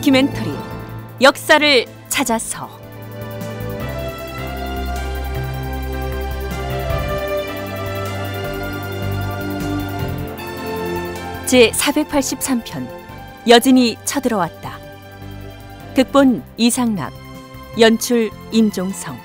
다큐멘터리 역사를 찾아서 제 483편 여진이 쳐들어왔다 극본 이상락 연출 임종성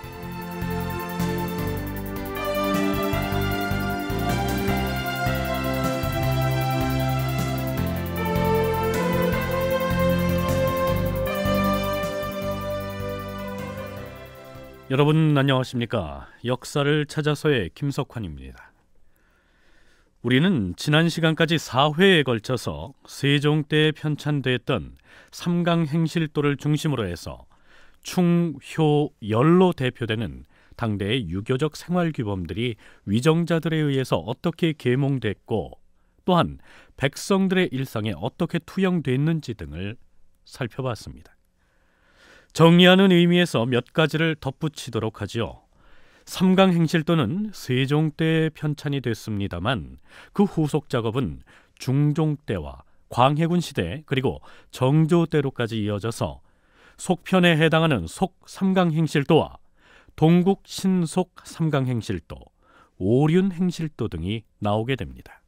여러분 안녕하십니까? 역사를 찾아서의 김석환입니다. 우리는 지난 시간까지 4회에 걸쳐서 세종 때 편찬됐던 삼강행실도를 중심으로 해서 충효열로 대표되는 당대의 유교적 생활규범들이 위정자들에 의해서 어떻게 계몽됐고 또한 백성들의 일상에 어떻게 투영됐는지 등을 살펴봤습니다. 정리하는 의미에서 몇 가지를 덧붙이도록 하지요. 삼강 행실도는 세종 때 편찬이 됐습니다만 그 후속 작업은 중종 때와 광해군 시대 그리고 정조 때로까지 이어져서 속편에 해당하는 속 삼강 행실도와 동국 신속 삼강 행실도, 오륜 행실도 등이 나오게 됩니다.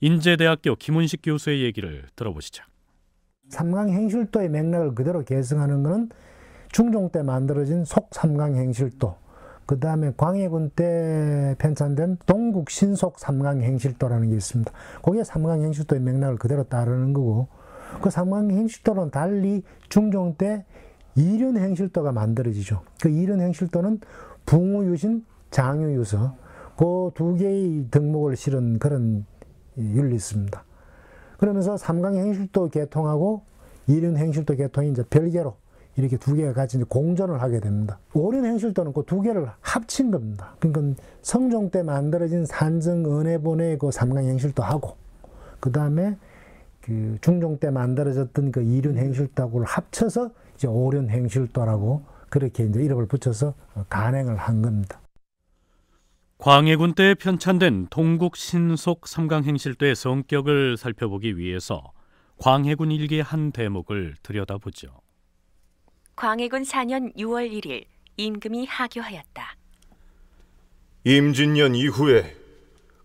인제대학교 김은식 교수의 얘기를 들어보시죠. 삼강행실도의 맥락을 그대로 계승하는 것은 중종 때 만들어진 속삼강행실도 그 다음에 광해군 때 편찬된 동국 신속 삼강행실도라는 게 있습니다. 그게 삼강행실도의 맥락을 그대로 따르는 거고 그 삼강행실도는 달리 중종 때 이륜행실도가 만들어지죠. 그 이륜행실도는 붕우유신 장유유서 그 두 개의 덕목을 실은 그런 윤리습니다 그러면서 삼강 행실도 개통하고 일륜 행실도 개통이 이제 별개로 이렇게 두 개가 같이 이제 공존을 하게 됩니다. 오륜 행실도는 그 두 개를 합친 겁니다. 그러니까 성종 때 만들어진 산증 은혜본의 그 삼강 행실도 하고 그 다음에 그 중종 때 만들어졌던 그 이륜 행실도를 합쳐서 이제 오륜 행실도라고 그렇게 이제 이름을 붙여서 어, 간행을 한 겁니다. 광해군 때 편찬된 동국 신속 삼강행실대의 성격을 살펴보기 위해서 광해군 일기의 한 대목을 들여다보죠. 광해군 4년 6월 1일 임금이 하교하였다. 임진년 이후에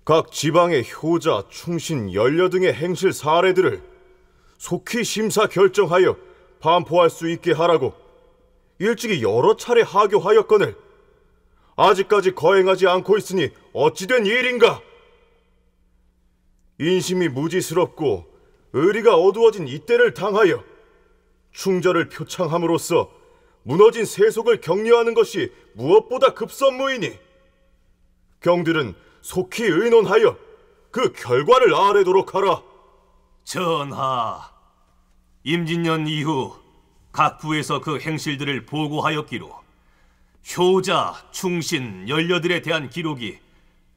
각 지방의 효자, 충신, 연려 등의 행실 사례들을 속히 심사 결정하여 반포할 수 있게 하라고 일찍이 여러 차례 하교하였거늘 아직까지 거행하지 않고 있으니 어찌된 일인가? 인심이 무지스럽고 의리가 어두워진 이때를 당하여 충절을 표창함으로써 무너진 세속을 격려하는 것이 무엇보다 급선무이니 경들은 속히 의논하여 그 결과를 아뢰도록 하라. 전하, 임진년 이후 각 부에서 그 행실들을 보고하였기로 효자, 충신, 연려들에 대한 기록이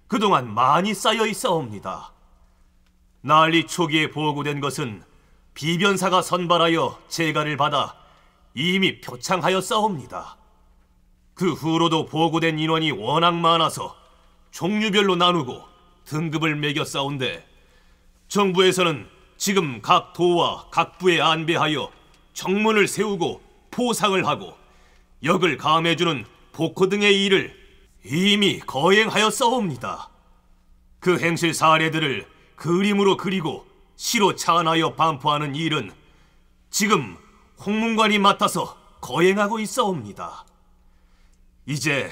그동안 많이 쌓여 있어옵니다. 난리 초기에 보고된 것은 비변사가 선발하여 재가를 받아 이미 표창하여 싸웁니다. 그 후로도 보고된 인원이 워낙 많아서 종류별로 나누고 등급을 매겨 싸운데 정부에서는 지금 각 도와 각 부에 안배하여 정문을 세우고 포상을 하고 역을 감해주는 보코 등의 일을 이미 거행하여 싸웁니다. 그 행실 사례들을 그림으로 그리고 시로 차 찬하여 반포하는 일은 지금 홍문관이 맡아서 거행하고 있어옵니다. 이제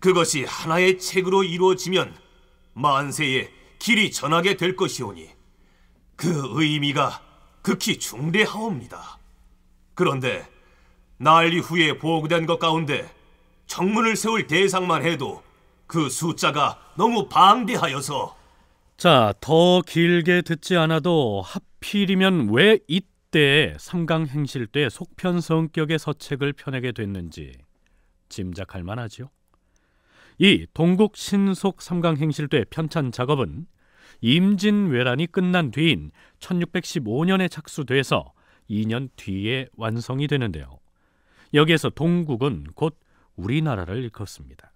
그것이 하나의 책으로 이루어지면 만세에 길이 전하게 될 것이오니 그 의미가 극히 중대하옵니다. 그런데 날이 후에 보고된 것 가운데 정문을 세울 대상만 해도 그 숫자가 너무 방대하여서 자, 더 길게 듣지 않아도 하필이면 왜 이때 삼강 행실 때 속편 성격의 서책을 펴내게 됐는지 짐작할 만하지요. 이 동국 신속 삼강 행실 때 편찬 작업은 임진왜란이 끝난 뒤인 1615년에 착수돼서 2년 뒤에 완성이 되는데요. 여기에서 동국은 곧 우리나라를 일컫습니다.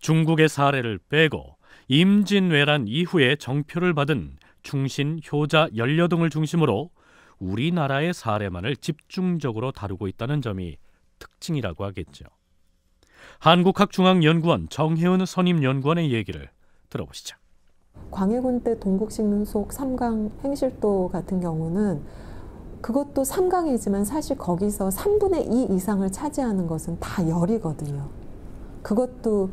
중국의 사례를 빼고 임진왜란 이후에 정표를 받은 충신, 효자, 연려동을 중심으로 우리나라의 사례만을 집중적으로 다루고 있다는 점이 특징이라고 하겠죠. 한국학중앙연구원 정혜은 선임연구원의 얘기를 들어보시죠. 광해군 때 동국식문 속 삼강 행실도 같은 경우는 그것도 3강이지만 사실 거기서 3분의 2 이상을 차지하는 것은 다 열이거든요. 그것도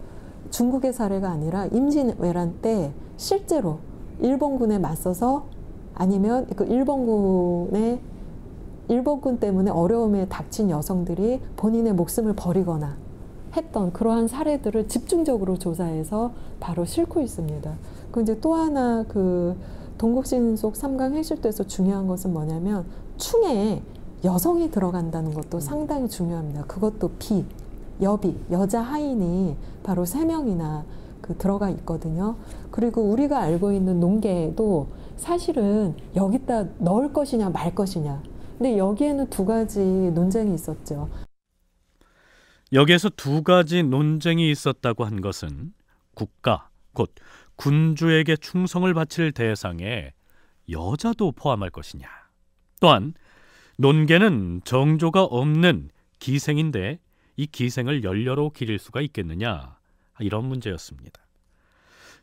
중국의 사례가 아니라 임진왜란 때 실제로 일본군에 맞서서 아니면 그 일본군의 일본군 때문에 어려움에 닥친 여성들이 본인의 목숨을 버리거나 했던 그러한 사례들을 집중적으로 조사해서 바로 싣고 있습니다. 그 이제 또 하나 그 동국신속 삼강 해실도서 중요한 것은 뭐냐면 충에 여성이 들어간다는 것도 음. 상당히 중요합니다. 그것도 비, 여비, 여자 하인이 바로 세명이나 그 들어가 있거든요. 그리고 우리가 알고 있는 농계도 사실은 여기다 넣을 것이냐 말 것이냐. 근데 여기에는 두 가지 논쟁이 있었죠. 여기에서 두 가지 논쟁이 있었다고 한 것은 국가, 곧 군주에게 충성을 바칠 대상에 여자도 포함할 것이냐. 또한 논계는 정조가 없는 기생인데 이 기생을 연려로 기릴 수가 있겠느냐 이런 문제였습니다.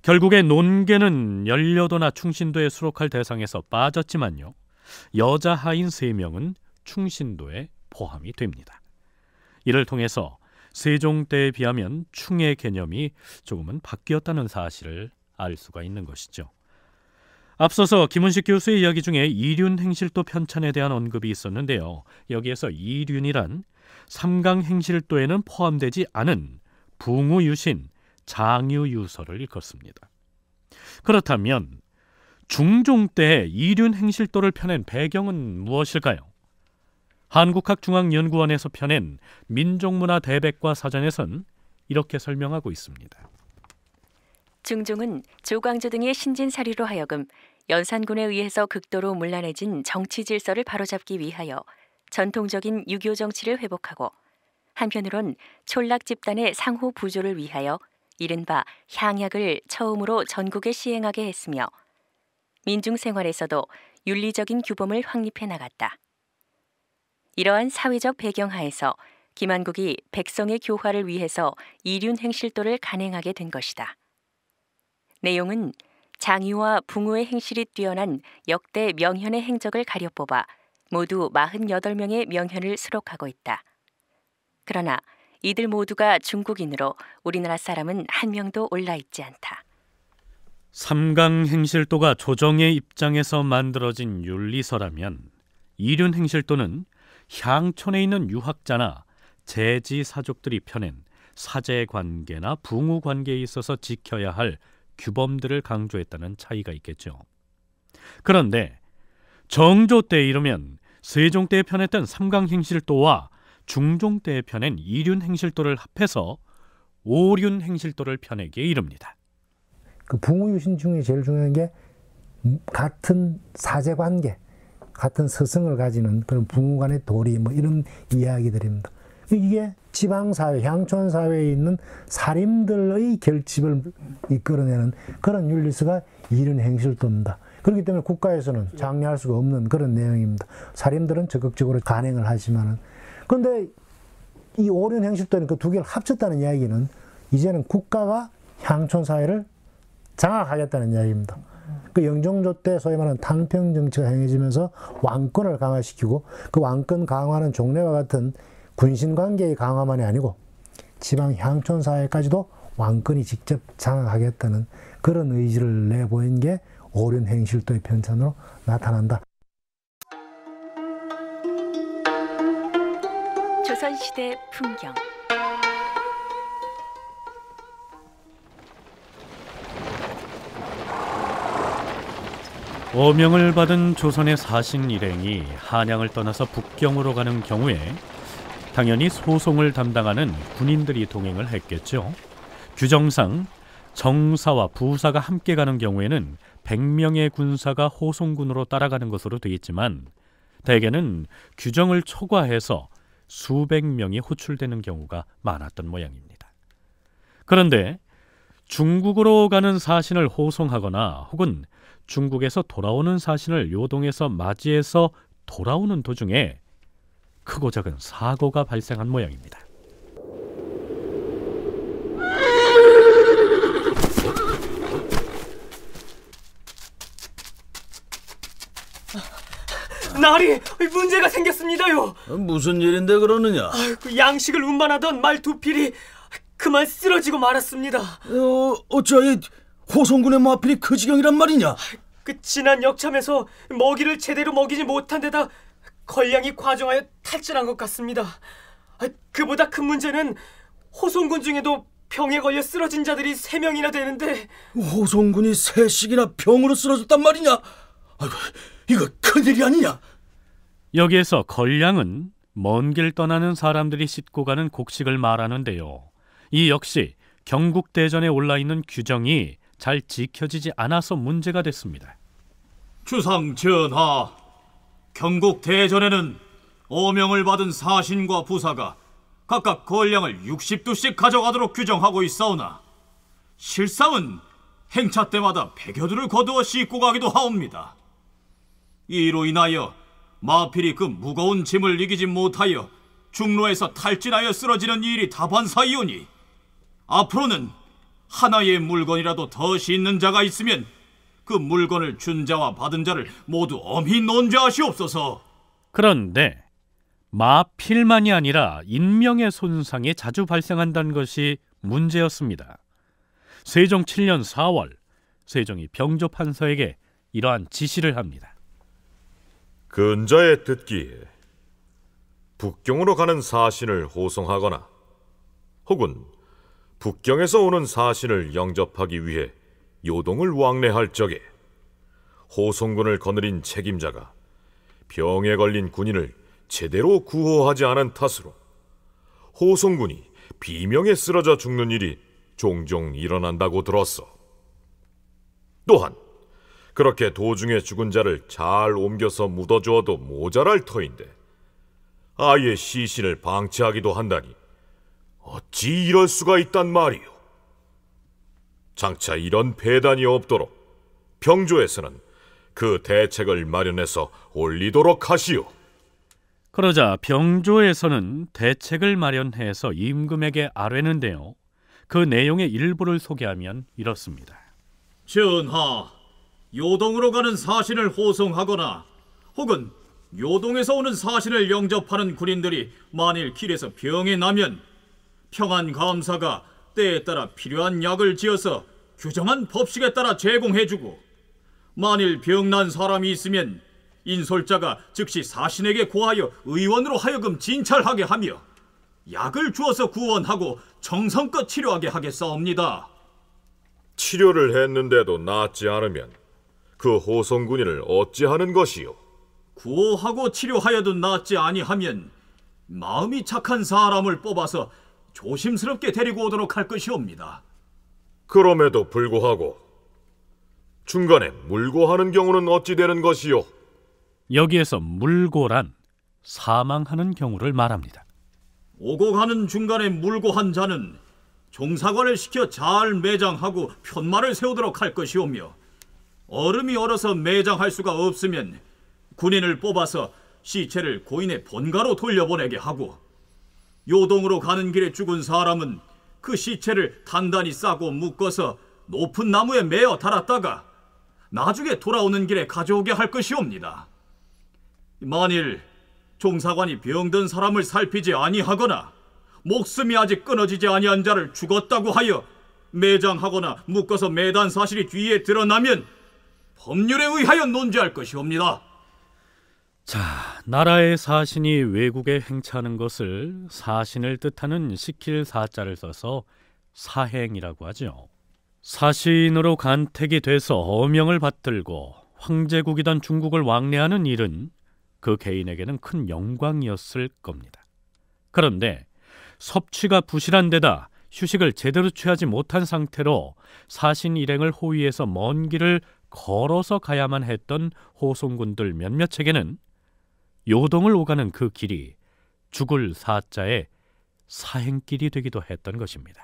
결국에 논계는 연려도나 충신도에 수록할 대상에서 빠졌지만요. 여자 하인 세명은 충신도에 포함이 됩니다. 이를 통해서 세종 때에 비하면 충의 개념이 조금은 바뀌었다는 사실을 알 수가 있는 것이죠. 앞서서 김은식 교수의 이야기 중에 이륜 행실도 편찬에 대한 언급이 있었는데요. 여기에서 이륜이란 삼강 행실도에는 포함되지 않은 붕우유신, 장유유서를 읽었습니다. 그렇다면 중종 때 이륜 행실도를 펴낸 배경은 무엇일까요? 한국학중앙연구원에서 펴낸 민족문화 대백과 사전에선 이렇게 설명하고 있습니다. 중종은 조광조 등의 신진사리로 하여금 연산군에 의해서 극도로 문란해진 정치 질서를 바로잡기 위하여 전통적인 유교 정치를 회복하고 한편으론 촌락 집단의 상호 부조를 위하여 이른바 향약을 처음으로 전국에 시행하게 했으며 민중 생활에서도 윤리적인 규범을 확립해 나갔다. 이러한 사회적 배경 하에서 김한국이 백성의 교화를 위해서 이륜 행실도를 간행하게 된 것이다. 내용은 장이와 붕우의 행실이 뛰어난 역대 명현의 행적을 가려뽑아 모두 48명의 명현을 수록하고 있다. 그러나 이들 모두가 중국인으로 우리나라 사람은 한 명도 올라 있지 않다. 삼강 행실도가 조정의 입장에서 만들어진 윤리서라면 이륜 행실도는 향촌에 있는 유학자나 재지 사족들이 펴낸 사제 관계나 붕우 관계에 있어서 지켜야 할 규범들을 강조했다는 차이가 있겠죠. 그런데 정조 때 이르면 세종 때 편했던 삼강행실도와 중종 때에 펴 이륜행실도를 합해서 오륜행실도를 펴내기 이릅니다. 그 붕우유신 중에 제일 중요한 게 같은 사제관계, 같은 스승을 가지는 그런 붕우간의 도리 뭐 이런 이야기들입니다. 이게 지방사회, 향촌사회에 있는 사림들의 결집을 이끌어내는 그런 윤리스가 이런 행실을 돕니다. 그렇기 때문에 국가에서는 장려할 수가 없는 그런 내용입니다. 사림들은 적극적으로 간행을 하지만은. 런데이 오륜 행실도는 그 두 개를 합쳤다는 이야기는 이제는 국가가 향촌사회를 장악하겠다는 이야기입니다. 그 영종조 때 소위 말하는 탕평 정치가 행해지면서 왕권을 강화시키고 그 왕권 강화는 종래와 같은 군신 관계의 강화만이 아니고 지방 향촌 사회까지도 왕권이 직접 장악하겠다는 그런 의지를 내보인 게 오륜 행실도의 편찬으로 나타난다. 조선시대 풍경 오명을 받은 조선의 사신 일행이 한양을 떠나서 북경으로 가는 경우에 당연히 소송을 담당하는 군인들이 동행을 했겠죠. 규정상 정사와 부사가 함께 가는 경우에는 100명의 군사가 호송군으로 따라가는 것으로 되어 있지만 대개는 규정을 초과해서 수백 명이 호출되는 경우가 많았던 모양입니다. 그런데 중국으로 가는 사신을 호송하거나 혹은 중국에서 돌아오는 사신을 요동에서 맞이해서 돌아오는 도중에 크고 작은 사고가 발생한 모양입니다. 나리 문제가 생겼습니다요. 어, 무슨 일인데 그러느냐? 아이고, 양식을 운반하던 말두 필이 그만 쓰러지고 말았습니다. 어, 어째 호성군의 마필이 뭐 그 지경이란 말이냐? 그 지난 역참에서 먹이를 제대로 먹이지 못한 데다 걸량이 과중하여 탈진한 것 같습니다. 아, 그보다 큰 문제는 호송군 중에도 병에 걸려 쓰러진 자들이 세명이나 되는데 호송군이 세식이나 병으로 쓰러졌단 말이냐? 아이고, 이거 큰일이 아니냐? 여기에서 걸량은 먼 길 떠나는 사람들이 씻고 가는 곡식을 말하는데요. 이 역시 경국대전에 올라 있는 규정이 잘 지켜지지 않아서 문제가 됐습니다. 주상 전하, 경국 대전에는 오명을 받은 사신과 부사가 각각 권량을 60두씩 가져가도록 규정하고 있사오나 실상은 행차 때마다 백여두를 거두어 싣고 가기도 하옵니다. 이로 인하여 마필이 그 무거운 짐을 이기지 못하여 중로에서 탈진하여 쓰러지는 일이 다반사이오니 앞으로는 하나의 물건이라도 더 싣는 자가 있으면 그 물건을 준 자와 받은 자를 모두 엄히 논죄하시옵소서. 그런데 마필만이 아니라 인명의 손상이 자주 발생한다는 것이 문제였습니다. 세종 7년 4월 세종이 병조 판서에게 이러한 지시를 합니다. 근자의 듣기에 북경으로 가는 사신을 호송하거나 혹은 북경에서 오는 사신을 영접하기 위해 요동을 왕래할 적에 호송군을 거느린 책임자가 병에 걸린 군인을 제대로 구호하지 않은 탓으로 호송군이 비명에 쓰러져 죽는 일이 종종 일어난다고 들었어. 또한 그렇게 도중에 죽은 자를 잘 옮겨서 묻어주어도 모자랄 터인데 아예 시신을 방치하기도 한다니 어찌 이럴 수가 있단 말이오. 장차 이런 배단이 없도록 병조에서는 그 대책을 마련해서 올리도록 하시오. 그러자 병조에서는 대책을 마련해서 임금에게 아뢰는데요. 그 내용의 일부를 소개하면 이렇습니다. 전하, 요동으로 가는 사신을 호송하거나 혹은 요동에서 오는 사신을 영접하는 군인들이 만일 길에서 병이 나면 평안감사가 때에 따라 필요한 약을 지어서 규정한 법식에 따라 제공해주고 만일 병난 사람이 있으면 인솔자가 즉시 사신에게 고하여 의원으로 하여금 진찰하게 하며 약을 주어서 구원하고 정성껏 치료하게 하겠사옵니다. 치료를 했는데도 낫지 않으면 그 호성군인을 어찌하는 것이요? 구호하고 치료하여도 낫지 아니하면 마음이 착한 사람을 뽑아서 조심스럽게 데리고 오도록 할 것이옵니다. 그럼에도 불구하고 중간에 물고하는 경우는 어찌 되는 것이요? 여기에서 물고란 사망하는 경우를 말합니다. 오고 가는 중간에 물고한 자는 종사관을 시켜 잘 매장하고 편마를 세우도록 할 것이오며 얼음이 얼어서 매장할 수가 없으면 군인을 뽑아서 시체를 고인의 본가로 돌려보내게 하고 요동으로 가는 길에 죽은 사람은 그 시체를 단단히 싸고 묶어서 높은 나무에 매어 달았다가 나중에 돌아오는 길에 가져오게 할 것이옵니다. 만일 종사관이 병든 사람을 살피지 아니하거나 목숨이 아직 끊어지지 아니한 자를 죽었다고 하여 매장하거나 묶어서 매단 사실이 뒤에 드러나면 법률에 의하여 논죄할 것이옵니다. 자, 나라의 사신이 외국에 행차하는 것을 사신을 뜻하는 시킬 사자를 써서 사행이라고 하죠. 사신으로 간택이 돼서 어명을 받들고 황제국이던 중국을 왕래하는 일은 그 개인에게는 큰 영광이었을 겁니다. 그런데 섭취가 부실한 데다 휴식을 제대로 취하지 못한 상태로 사신 일행을 호위해서 먼 길을 걸어서 가야만 했던 호송군들 몇몇에게는 요동을 오가는 그 길이 죽을 사자의 사행길이 되기도 했던 것입니다.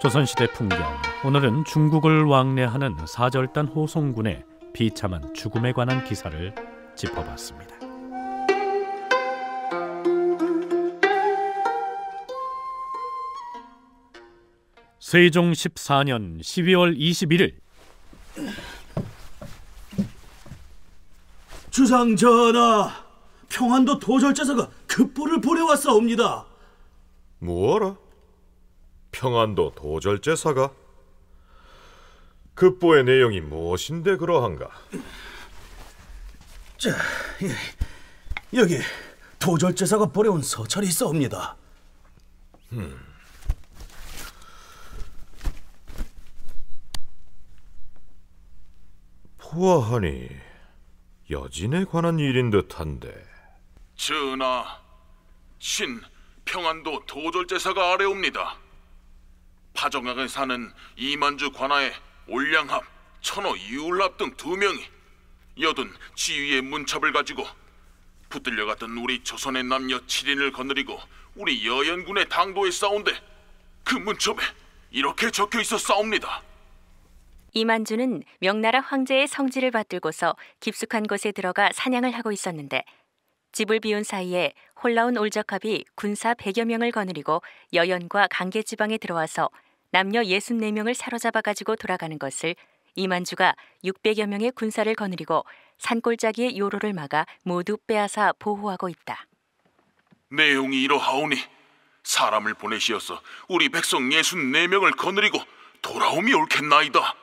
조선시대 풍경 오늘은 중국을 왕래하는 사절단 호송군의 비참한 죽음에 관한 기사를 짚어봤습니다. 세종 14년 12월 21일 주상 전하, 평안도 도절제사가 급보를 보내왔사옵니다. 뭐라? 하 평안도 도절제사가? 급보의 내용이 무엇인데 그러한가? 자, 예. 여기 도절제사가 보내온 서찰이 있어옵니다. 음. 보아하니 여진에 관한 일인 듯한데. 전하, 신 평안도 도절제사가 아래옵니다. 파정항에 사는 이만주 관하의 올량합, 천호 이울랍 등 두 명이 여든 지위의 문첩을 가지고 붙들려갔던 우리 조선의 남녀 7인을 거느리고 우리 여연군의 당도에 싸운데 그 문첩에 이렇게 적혀 있어 싸웁니다. 이만주는 명나라 황제의 성지를 받들고서 깊숙한 곳에 들어가 사냥을 하고 있었는데 집을 비운 사이에 홀라운 올적합이 군사 100여 명을 거느리고 여연과 강계 지방에 들어와서 남녀 64명을 사로잡아 가지고 돌아가는 것을 이만주가 600여 명의 군사를 거느리고 산골짜기의 요로를 막아 모두 빼앗아 보호하고 있다. 내용이 이러하오니 사람을 보내시어서 우리 백성 64명을 거느리고 돌아옴이 옳겠나이다.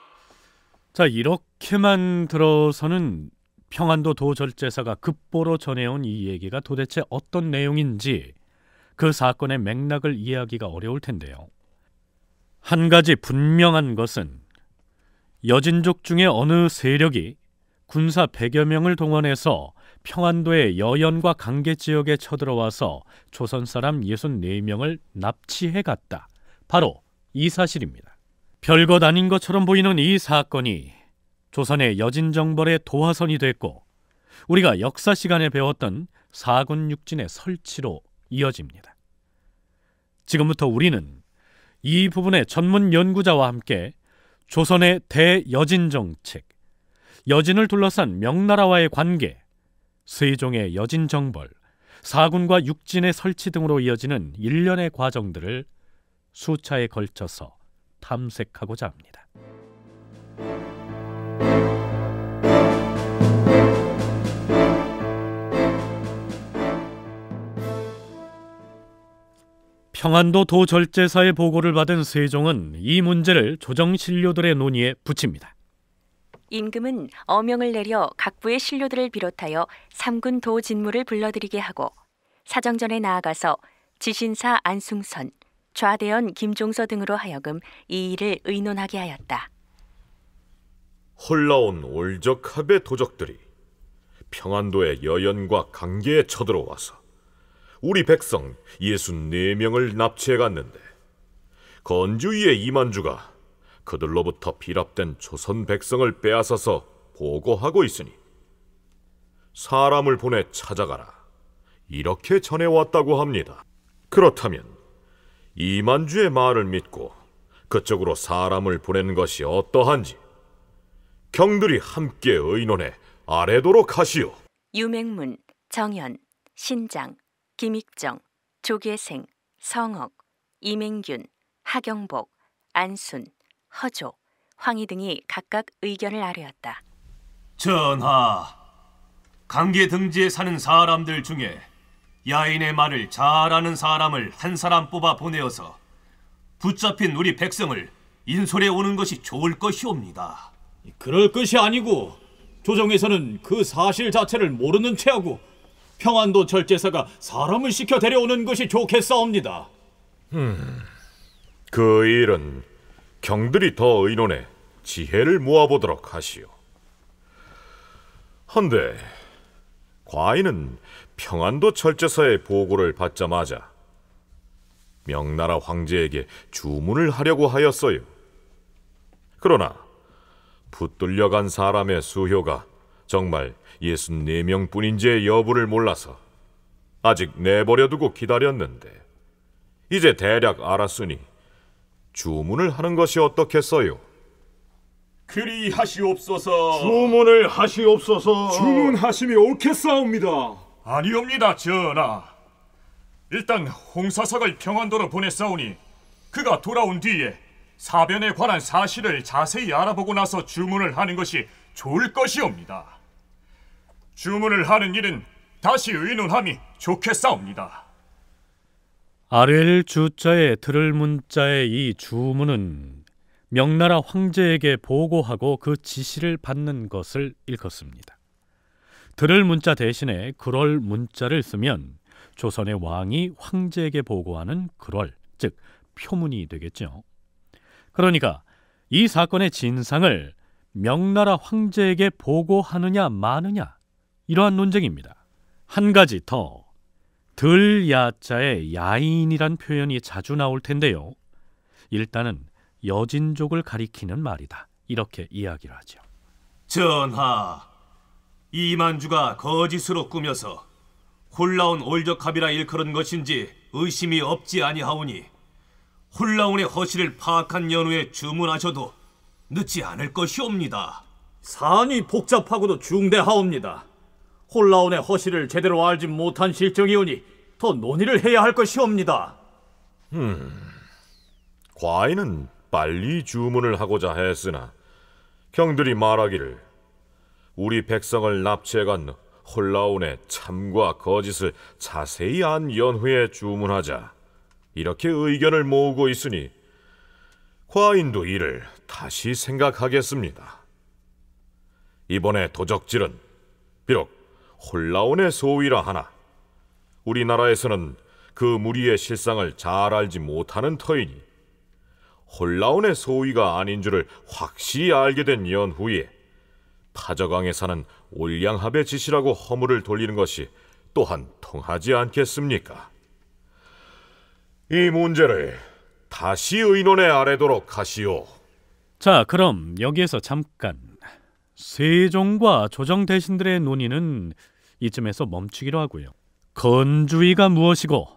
자 이렇게만 들어서는 평안도 도절제사가 급보로 전해온 이 얘기가 도대체 어떤 내용인지 그 사건의 맥락을 이해하기가 어려울 텐데요. 한 가지 분명한 것은 여진족 중에 어느 세력이 군사 100여 명을 동원해서 평안도의 여연과 강계 지역에 쳐들어와서 조선 사람 64명을 납치해 갔다. 바로 이 사실입니다. 별것 아닌 것처럼 보이는 이 사건이 조선의 여진정벌의 도화선이 됐고 우리가 역사 시간에 배웠던 사군 육진의 설치로 이어집니다. 지금부터 우리는 이 부분의 전문 연구자와 함께 조선의 대여진 정책, 여진을 둘러싼 명나라와의 관계, 세종의 여진 정벌, 사군과 육진의 설치 등으로 이어지는 일련의 과정들을 수차에 걸쳐서 탐색하고자 합니다. 평안도 도절제사의 보고를 받은 세종은 이 문제를 조정신료들의 논의에 붙입니다. 임금은 어명을 내려 각 부의 신료들을 비롯하여 삼군 도진무를 불러들이게 하고 사정전에 나아가서 지신사 안승선, 좌대연 김종서 등으로 하여금 이 일을 의논하게 하였다. 헐라온 올적 합의 도적들이 평안도의 여연과 강계에 쳐들어와서 우리 백성 64명을 납치해 갔는데 건주위의 이만주가 그들로부터 비랍된 조선 백성을 빼앗아서 보고하고 있으니 사람을 보내 찾아가라 이렇게 전해왔다고 합니다. 그렇다면 이만주의 말을 믿고 그쪽으로 사람을 보낸 것이 어떠한지 경들이 함께 의논해 아래도록 하시오. 유맹문, 정현, 신장, 김익정, 조계생, 성억, 이맹균, 하경복, 안순, 허조, 황희 등이 각각 의견을 아뢰었다. 전하, 강계 등지에 사는 사람들 중에 야인의 말을 잘 아는 사람을 한 사람 뽑아 보내어서 붙잡힌 우리 백성을 인솔해 오는 것이 좋을 것이옵니다. 그럴 것이 아니고 조정에서는 그 사실 자체를 모르는 체하고 평안도 절제사가 사람을 시켜 데려오는 것이 좋겠사옵니다. 음, 그 일은 경들이 더 의논해 지혜를 모아보도록 하시오. 헌데 과인은 평안도 철제사의 보고를 받자마자 명나라 황제에게 주문을 하려고 하였어요. 그러나 붙들려간 사람의 수효가 정말 64명뿐인지의 여부를 몰라서 아직 내버려두고 기다렸는데 이제 대략 알았으니 주문을 하는 것이 어떻겠어요? 그리 하시옵소서. 주문을 하시옵소서. 주문하심이 옳겠사옵니다. 아니옵니다, 전하. 일단 홍사석을 평안도로 보냈사오니 그가 돌아온 뒤에 사변에 관한 사실을 자세히 알아보고 나서 주문을 하는 것이 좋을 것이옵니다. 주문을 하는 일은 다시 의논함이 좋겠사옵니다. 아래를 주자에 들을 문자의 이 주문은 명나라 황제에게 보고하고 그 지시를 받는 것을 읽었습니다. 들을 문자 대신에 그럴 문자를 쓰면 조선의 왕이 황제에게 보고하는 그럴, 즉 표문이 되겠죠. 그러니까 이 사건의 진상을 명나라 황제에게 보고하느냐 마느냐 이러한 논쟁입니다. 한 가지 더 들야자의 야인이란 표현이 자주 나올 텐데요. 일단은 여진족을 가리키는 말이다. 이렇게 이야기를 하죠. 전하, 이만주가 거짓으로 꾸며서 홀라운 올적합이라 일컬은 것인지 의심이 없지 아니하오니 홀라운의 허실을 파악한 연후에 주문하셔도 늦지 않을 것이옵니다. 사안이 복잡하고도 중대하옵니다. 홀라운의 허실을 제대로 알지 못한 실정이오니 더 논의를 해야 할 것이옵니다. 음, 과인은 빨리 주문을 하고자 했으나 경들이 말하기를 우리 백성을 납치해간 홀라운의 참과 거짓을 자세히 안 연후에 주문하자. 이렇게 의견을 모으고 있으니 과인도 이를 다시 생각하겠습니다. 이번에 도적질은 비록 홀라운의 소위라 하나 우리나라에서는 그 무리의 실상을 잘 알지 못하는 터이니 홀라운의 소위가 아닌 줄을 확실히 알게 된 연후에 타저강에 사는 올량합의 지시라고 허물을 돌리는 것이 또한 통하지 않겠습니까? 이 문제를 다시 의논에 아래도록 하시오. 자, 그럼 여기에서 잠깐 세종과 조정 대신들의 논의는 이쯤에서 멈추기로 하고요. 건주의가 무엇이고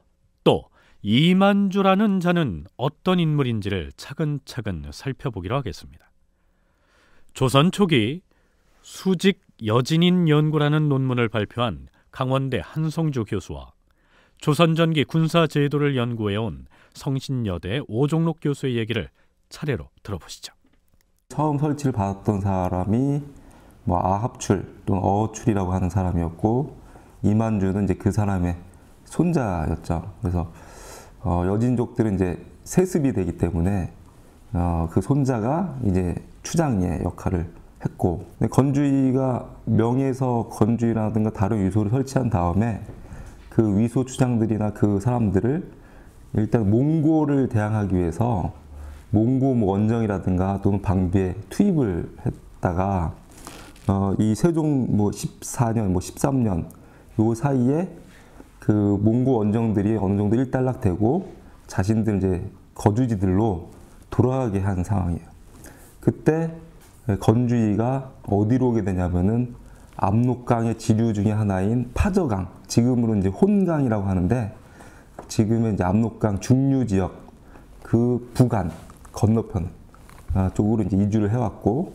또 이만주라는 자는 어떤 인물인지를 차근차근 살펴보기로 하겠습니다. 조선 초기 수직 여진인 연구라는 논문을 발표한 강원대 한성주 교수와 조선 전기 군사 제도를 연구해온 성신여대 오종록 교수의 얘기를 차례로 들어보시죠. 처음 설치를 받았던 사람이 뭐 아합출 또는 어출이라고 하는 사람이었고 이만주는 이제 그 사람의 손자였죠. 그래서 어, 여진족들은 이제 세습이 되기 때문에 어, 그 손자가 이제 추장의 역할을 했고 건주의가 명예에서 건주의라든가 다른 위소를 설치한 다음에 그 위소 주장들이나 그 사람들을 일단 몽고를 대항하기 위해서 몽고 뭐 원정이라든가 또는 방비에 투입을 했다가 어, 이 세종 뭐 14년 뭐 13년 요 사이에 그 몽고 원정들이 어느 정도 일단락되고 자신들 이제 거주지들로 돌아가게 한 상황이에요. 그때 건주의가 어디로 오게 되냐면은 압록강의 지류 중의 하나인 파저강, 지금으로 이제 혼강이라고 하는데 지금의 이제 압록강 중류 지역 그 부간 건너편 아, 쪽으로 이제 이주를 해왔고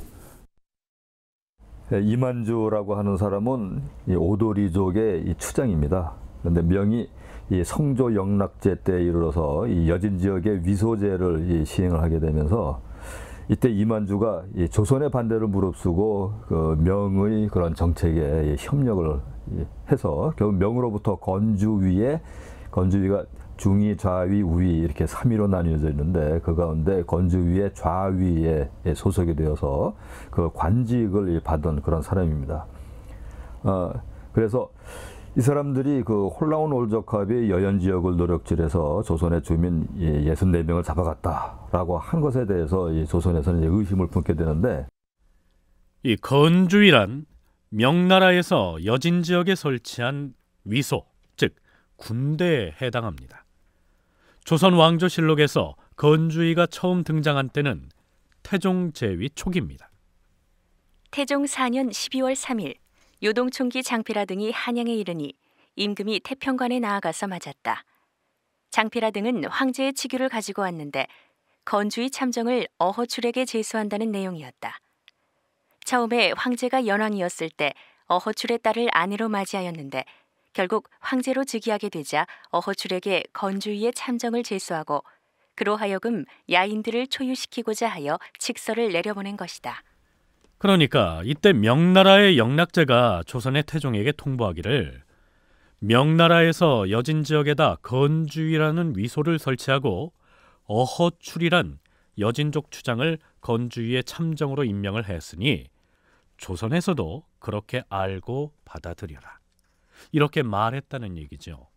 예, 이만조라고 하는 사람은 오도리족의 이 추장입니다. 그런데 명이 성조 영락제 때 이르러서 여진 지역의 위소제를 이 시행을 하게 되면서 이때 이만주가 조선의 반대를 무릅쓰고 그 명의 그런 정책에 협력을 해서 결국 명으로부터 건주위에 건주위가 중위, 좌위, 우위 이렇게 3위로 나뉘어져 있는데 그 가운데 건주위에 좌위에 소속이 되어서 그 관직을 받은 그런 사람입니다. 어, 그래서 이 사람들이 그 홀라운 올적합의 여연 지역을 노력질해서 조선의 주민 64명을 예, 잡아갔다라고 한 것에 대해서 조선에서는 의심을 품게 되는데 이 건주이란 명나라에서 여진 지역에 설치한 위소, 즉 군대에 해당합니다. 조선 왕조실록에서 건주이가 처음 등장한 때는 태종 제위 초기입니다. 태종 4년 12월 3일 요동총기 장피라 등이 한양에 이르니 임금이 태평관에 나아가서 맞았다. 장피라 등은 황제의 치규를 가지고 왔는데 건주의 참정을 어허출에게 제수한다는 내용이었다. 처음에 황제가 연왕이었을 때 어허출의 딸을 아내로 맞이하였는데 결국 황제로 즉위하게 되자 어허출에게 건주의 참정을 제수하고 그로 하여금 야인들을 초유시키고자 하여 직서를 내려보낸 것이다. 그러니까 이때 명나라의 영락제가 조선의 태종에게 통보하기를 명나라에서 여진 지역에다 건주이라는 위소를 설치하고 어허출이란 여진족 추장을 건주의 참정으로 임명을 했으니 조선에서도 그렇게 알고 받아들여라. 이렇게 말했다는 얘기죠.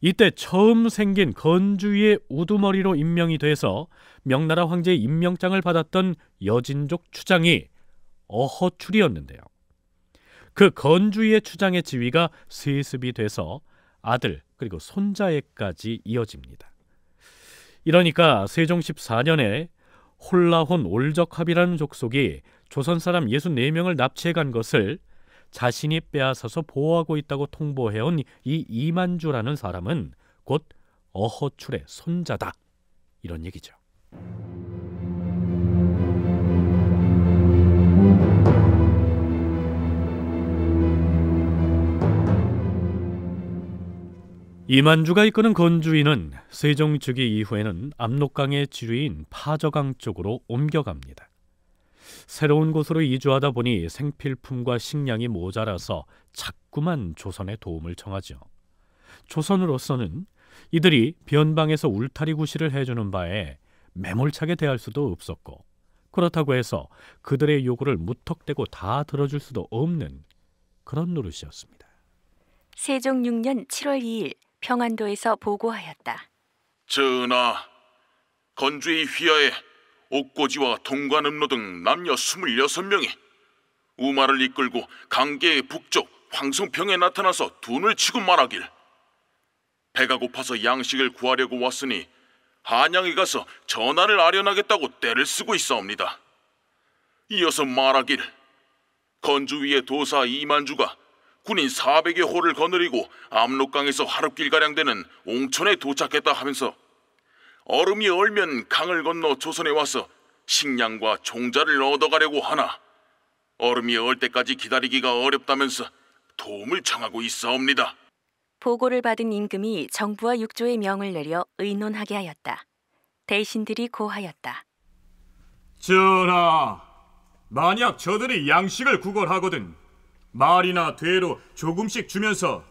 이때 처음 생긴 건주의 우두머리로 임명이 돼서 명나라 황제의 임명장을 받았던 여진족 추장이 어허출이었는데요. 그 건주의 추장의 지위가 세습이 돼서 아들 그리고 손자에까지 이어집니다. 이러니까 세종 14년에 홀라혼 올적합이라는 족속이 조선 사람 64명을 납치해 간 것을 자신이 빼앗아서 보호하고 있다고 통보해온 이 이만주라는 사람은 곧 어허출의 손자다. 이런 얘기죠. 이만주가 이끄는 건주인은 세종 즉위 이후에는 압록강의 지류인 파저강 쪽으로 옮겨갑니다. 새로운 곳으로 이주하다 보니 생필품과 식량이 모자라서 자꾸만 조선에 도움을 청하죠. 조선으로서는 이들이 변방에서 울타리 구실을 해주는 바에 매몰차게 대할 수도 없었고 그렇다고 해서 그들의 요구를 무턱대고 다 들어줄 수도 없는 그런 노릇이었습니다. 세종 6년 7월 2일 평안도에서 보고하였다. 전하, 건주의 휘하에 옥고지와 동관음로 등 남녀 26명이 우마를 이끌고 강계의 북쪽 황성평에 나타나서 둔을 치고 말하길 배가 고파서 양식을 구하려고 왔으니 한양에 가서 전하를 아련하겠다고 때를 쓰고 있어옵니다. 이어서 말하길 건주 위의 도사 이만주가 적군인 400의 호를 거느리고 압록강에서 하룻길 가량 되는 옹천에 도착했다 하면서 얼음이 얼면 강을 건너 조선에 와서 식량과 종자를 얻어가려고 하나 얼음이 얼 때까지 기다리기가 어렵다면서 도움을 청하고 있사옵니다. 보고를 받은 임금이 정부와 육조의 명을 내려 의논하게 하였다. 대신들이 고하였다. 전하, 만약 저들이 양식을 구걸하거든 말이나 대로 조금씩 주면서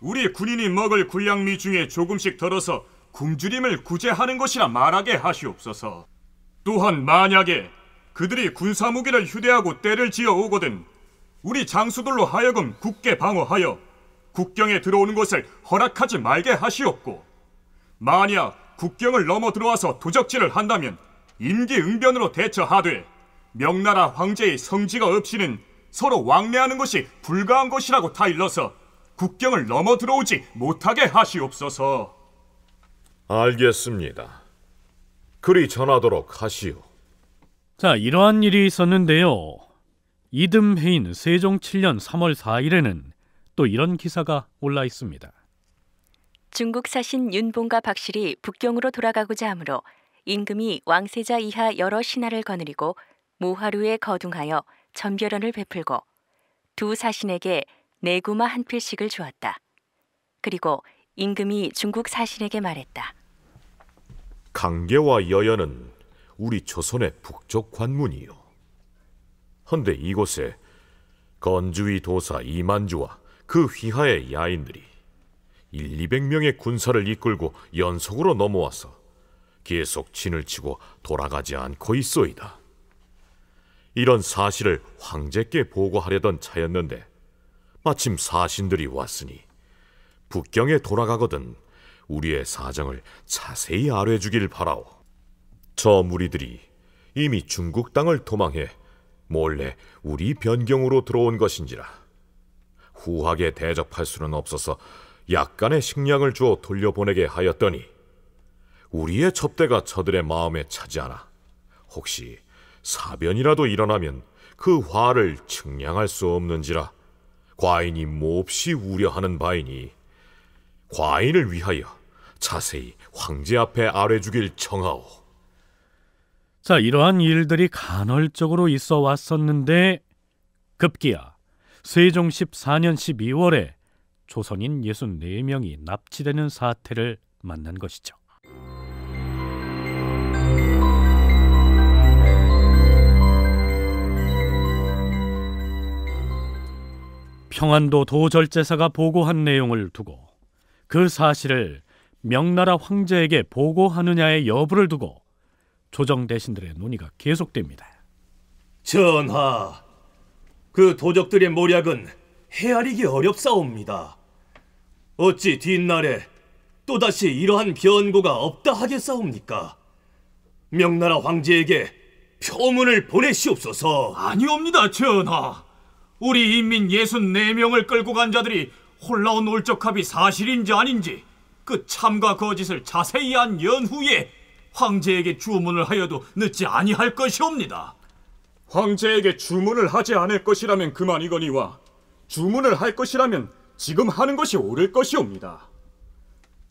우리 군인이 먹을 군량미 중에 조금씩 덜어서 굶주림을 구제하는 것이라 말하게 하시옵소서. 또한 만약에 그들이 군사 무기를 휴대하고 때를 지어 오거든 우리 장수들로 하여금 굳게 방어하여 국경에 들어오는 것을 허락하지 말게 하시옵고 만약 국경을 넘어 들어와서 도적질을 한다면 임기응변으로 대처하되 명나라 황제의 성지가 없이는 서로 왕래하는 것이 불가한 것이라고 다 일러서 국경을 넘어 들어오지 못하게 하시옵소서. 알겠습니다. 그리 전하도록 하시오. 자, 이러한 일이 있었는데요. 이듬해인 세종 7년 3월 4일에는 또 이런 기사가 올라 있습니다. 중국 사신 윤봉과 박실이 북경으로 돌아가고자 하므로 임금이 왕세자 이하 여러 신하를 거느리고 모하루에 거둥하여 전결연을 베풀고 두 사신에게 내구마 한 필씩을 주었다. 그리고 임금이 중국 사신에게 말했다. 강계와 여연은 우리 조선의 북쪽 관문이요. 헌데 이곳에 건주의 도사 이만주와 그 휘하의 야인들이 1, 200명의 군사를 이끌고 연속으로 넘어와서 계속 진을 치고 돌아가지 않고 있어이다. 이런 사실을 황제께 보고하려던 차였는데 마침 사신들이 왔으니 북경에 돌아가거든 우리의 사정을 자세히 알아주길 바라오. 저 무리들이 이미 중국 땅을 도망해 몰래 우리 변경으로 들어온 것인지라 후하게 대접할 수는 없어서 약간의 식량을 주어 돌려보내게 하였더니 우리의 첩대가 저들의 마음에 차지 않아 혹시 사변이라도 일어나면 그 화를 측량할 수 없는지라 과인이 몹시 우려하는 바이니 과인을 위하여 자세히 황제 앞에 아뢰주길 청하오. 자, 이러한 일들이 간헐적으로 있어 왔었는데 급기야 세종 14년 12월에 조선인 64명이 납치되는 사태를 만난 것이죠. 평안도 도절제사가 보고한 내용을 두고 그 사실을 명나라 황제에게 보고하느냐의 여부를 두고 조정 대신들의 논의가 계속됩니다. 전하, 그 도적들의 모략은 헤아리기 어렵사옵니다. 어찌 뒷날에 또다시 이러한 변고가 없다 하겠사옵니까? 명나라 황제에게 표문을 보내시옵소서. 아니옵니다, 전하. 우리 인민 64명을 끌고 간 자들이 홀라온 올적합이 사실인지 아닌지 그 참과 거짓을 자세히 한 연후에 황제에게 주문을 하여도 늦지 아니할 것이옵니다. 황제에게 주문을 하지 않을 것이라면 그만이거니와 주문을 할 것이라면 지금 하는 것이 옳을 것이옵니다.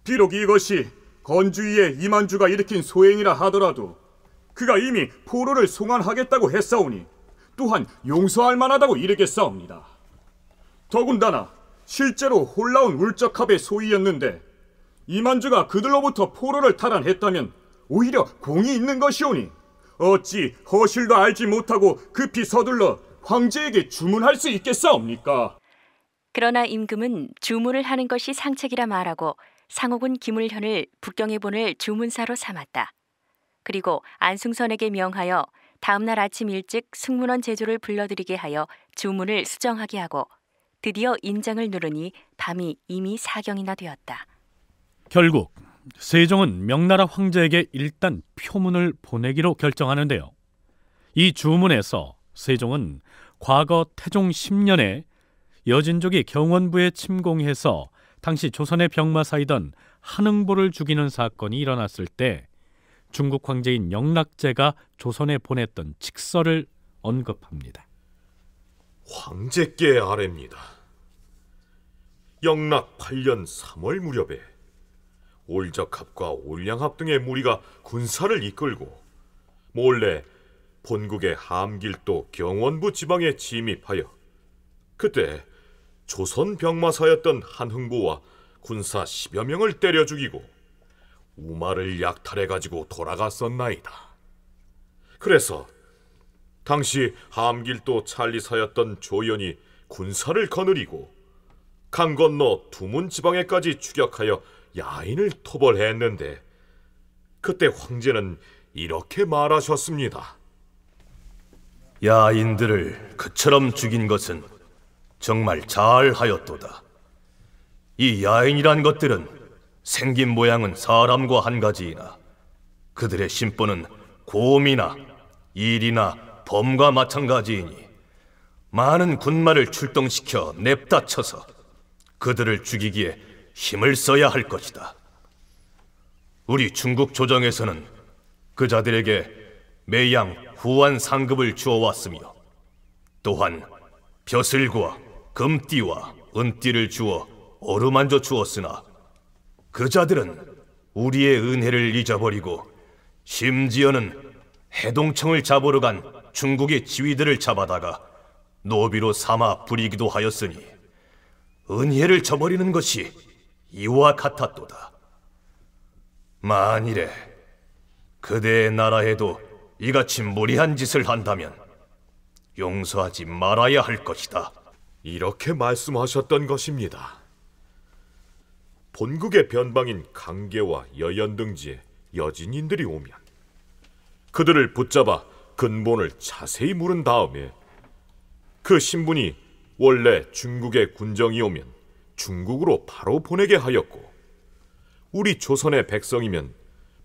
비록 이것이 건주위의 이만주가 일으킨 소행이라 하더라도 그가 이미 포로를 송환하겠다고 했사오니 또한 용서할 만하다고 이르겠사옵니다. 더군다나 실제로 홀라운 울적합의 소위였는데 이만주가 그들로부터 포로를 탈환했다면 오히려 공이 있는 것이오니 어찌 허실도 알지 못하고 급히 서둘러 황제에게 주문할 수 있겠사옵니까? 그러나 임금은 주문을 하는 것이 상책이라 말하고 상옥은 김을현을 북경에 보낼 주문사로 삼았다. 그리고 안승선에게 명하여 다음날 아침 일찍 승무원 제조를 불러들이게 하여 주문을 수정하게 하고 드디어 인장을 누르니 밤이 이미 사경이나 되었다. 결국 세종은 명나라 황제에게 일단 표문을 보내기로 결정하는데요. 이 주문에서 세종은 과거 태종 10년에 여진족이 경원부에 침공해서 당시 조선의 병마사이던 한응보를 죽이는 사건이 일어났을 때 중국 황제인 영락제가 조선에 보냈던 직서를 언급합니다. 황제께 아래니다 영락 8년 3월 무렵에 올적합과 올량합 등의 무리가 군사를 이끌고 몰래 본국의 함길도 경원부 지방에 침입하여 그때 조선 병마사였던 한흥부와 군사 10여 명을 때려 죽이고 우마를 약탈해 가지고 돌아갔었나이다. 그래서 당시 함길도 찰리사였던 조연이 군사를 거느리고 강 건너 두문 지방에까지 추격하여 야인을 토벌했는데 그때 황제는 이렇게 말하셨습니다. 야인들을 그처럼 죽인 것은 정말 잘하였도다. 이 야인이란 것들은 생긴 모양은 사람과 한 가지이나 그들의 심보는 곰이나 일이나 범과 마찬가지이니 많은 군마를 출동시켜 냅다 쳐서 그들을 죽이기에 힘을 써야 할 것이다. 우리 중국 조정에서는 그자들에게 매양 후한 상급을 주어왔으며 또한 벼슬과 금띠와 은띠를 주어 어루만져 주었으나 그 자들은 우리의 은혜를 잊어버리고 심지어는 해동청을 잡으러 간 중국의 지휘들을 잡아다가 노비로 삼아 부리기도 하였으니 은혜를 저버리는 것이 이와 같았도다. 만일에 그대의 나라에도 이같이 무리한 짓을 한다면 용서하지 말아야 할 것이다. 이렇게 말씀하셨던 것입니다. 본국의 변방인 강계와 여연 등지에 여진인들이 오면 그들을 붙잡아 근본을 자세히 물은 다음에 그 신분이 원래 중국의 군정이 오면 중국으로 바로 보내게 하였고 우리 조선의 백성이면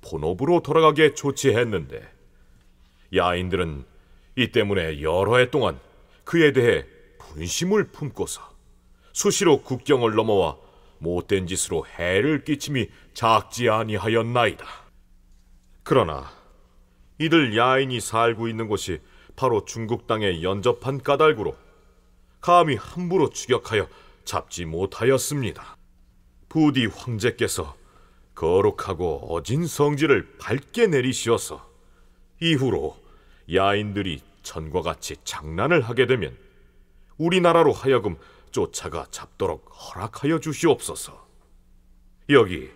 본업으로 돌아가게 조치했는데 야인들은 이 때문에 여러 해 동안 그에 대해 분심을 품고서 수시로 국경을 넘어와 못된 짓으로 해를 끼침이 작지 아니하였나이다. 그러나 이들 야인이 살고 있는 곳이 바로 중국 땅에 연접한 까닭으로 감히 함부로 추격하여 잡지 못하였습니다. 부디 황제께서 거룩하고 어진 성질을 밝게 내리시어서 이후로 야인들이 전과 같이 장난을 하게 되면 우리나라로 하여금 쫓아가 잡도록 허락하여 주시옵소서. 여기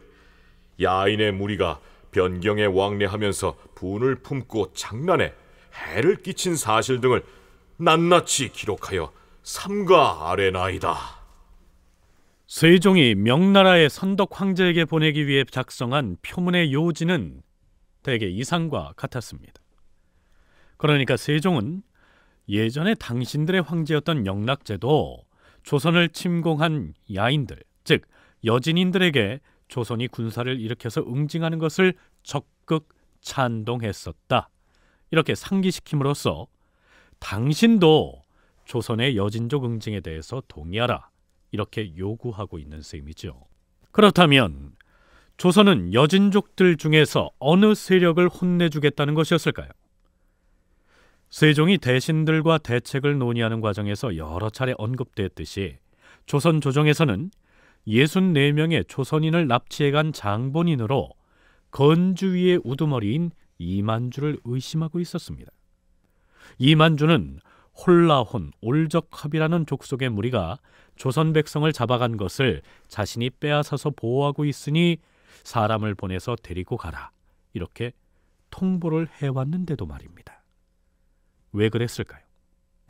야인의 무리가 변경에 왕래하면서 분을 품고 장난에 해를 끼친 사실 등을 낱낱이 기록하여 삼가 아래나이다. 세종이 명나라의 선덕 황제에게 보내기 위해 작성한 표문의 요지는 대개 이상과 같았습니다. 그러니까 세종은 예전에 당신들의 황제였던 영락제도 조선을 침공한 야인들, 즉 여진인들에게 조선이 군사를 일으켜서 응징하는 것을 적극 찬동했었다. 이렇게 상기시킴으로써 당신도 조선의 여진족 응징에 대해서 동의하라. 이렇게 요구하고 있는 셈이죠. 그렇다면 조선은 여진족들 중에서 어느 세력을 혼내주겠다는 것이었을까요? 세종이 대신들과 대책을 논의하는 과정에서 여러 차례 언급됐듯이 조선 조정에서는 64명의 조선인을 납치해간 장본인으로 건주위의 우두머리인 이만주를 의심하고 있었습니다. 이만주는 홀라혼, 올적합이라는 족속의 무리가 조선 백성을 잡아간 것을 자신이 빼앗아서 보호하고 있으니 사람을 보내서 데리고 가라. 이렇게 통보를 해왔는데도 말입니다. 왜 그랬을까요?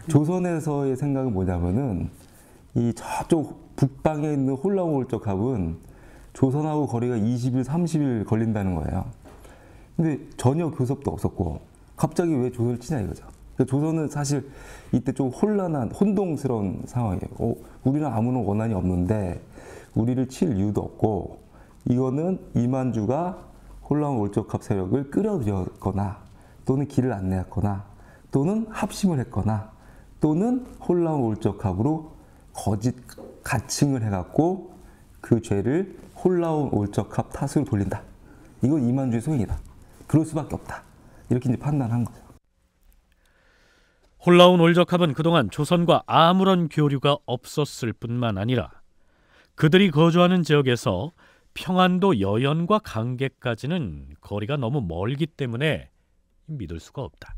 조선에서의 생각은 뭐냐면은 이 저쪽 북방에 있는 홀라우 쪽합은 조선하고 거리가 20일, 30일 걸린다는 거예요. 근데 전혀 교섭도 그 없었고 갑자기 왜 조선을 치냐 이거죠. 그러니까 조선은 사실 이때 좀 혼란한 혼동스러운 상황이에요. 어, 우리는 아무런 원한이 없는데 우리를 칠 이유도 없고 이거는 이만주가 혼란 월적합 세력을 끌어들였거나 또는 길을 안내했거나 또는 합심을 했거나 또는 홀라운 올적합으로 거짓 가칭을 해갖고 그 죄를 홀라운 올적합 탓으로 돌린다. 이건 이만주의 소행이다. 그럴 수밖에 없다. 이렇게 이제 판단한 거죠. 홀라운 올적합은 그동안 조선과 아무런 교류가 없었을 뿐만 아니라 그들이 거주하는 지역에서 평안도 여연과 강계까지는 거리가 너무 멀기 때문에 믿을 수가 없다.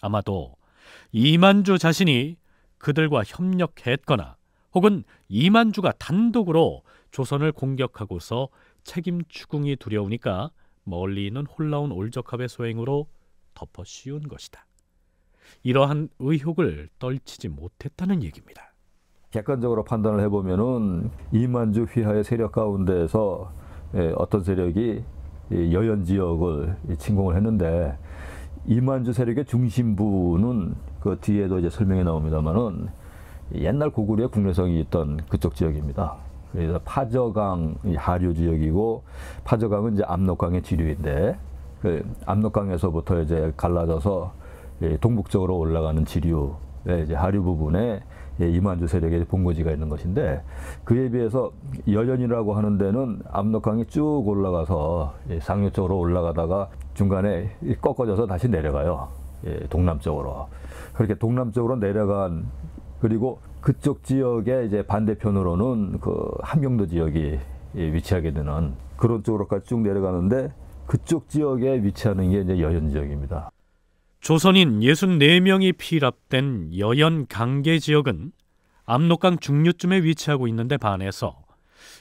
아마도 이만주 자신이 그들과 협력했거나 혹은 이만주가 단독으로 조선을 공격하고서 책임 추궁이 두려우니까 멀리 있는 홀라운 올적합의 소행으로 덮어 씌운 것이다. 이러한 의혹을 떨치지 못했다는 얘기입니다. 객관적으로 판단을 해보면은 이만주 휘하의 세력 가운데에서 예, 어떤 세력이 여연 지역을 침공을 했는데 이만주 세력의 중심부는 그 뒤에도 이제 설명이 나옵니다만은 옛날 고구려의 국내성이 있던 그쪽 지역입니다. 그래서 파저강 하류 지역이고 파저강은 이제 압록강의 지류인데 그 압록강에서부터 이제 갈라져서 동북쪽으로 올라가는 지류 이제 하류 부분에 예, 이만주 세력의 본고지가 있는 것인데 그에 비해서 여연이라고 하는 데는 압록강이 쭉 올라가서 예, 상류 쪽으로 올라가다가 중간에 꺾어져서 다시 내려가요. 예, 동남쪽으로. 그렇게 동남쪽으로 내려간 그리고 그쪽 지역의 이제 반대편으로는 그 함경도 지역이 위치하게 되는 그런 쪽으로까지 쭉 내려가는데 그쪽 지역에 위치하는 게 이제 여현 지역입니다. 조선인 64명이 피랍된 여연 강계 지역은 압록강 중류쯤에 위치하고 있는데 반해서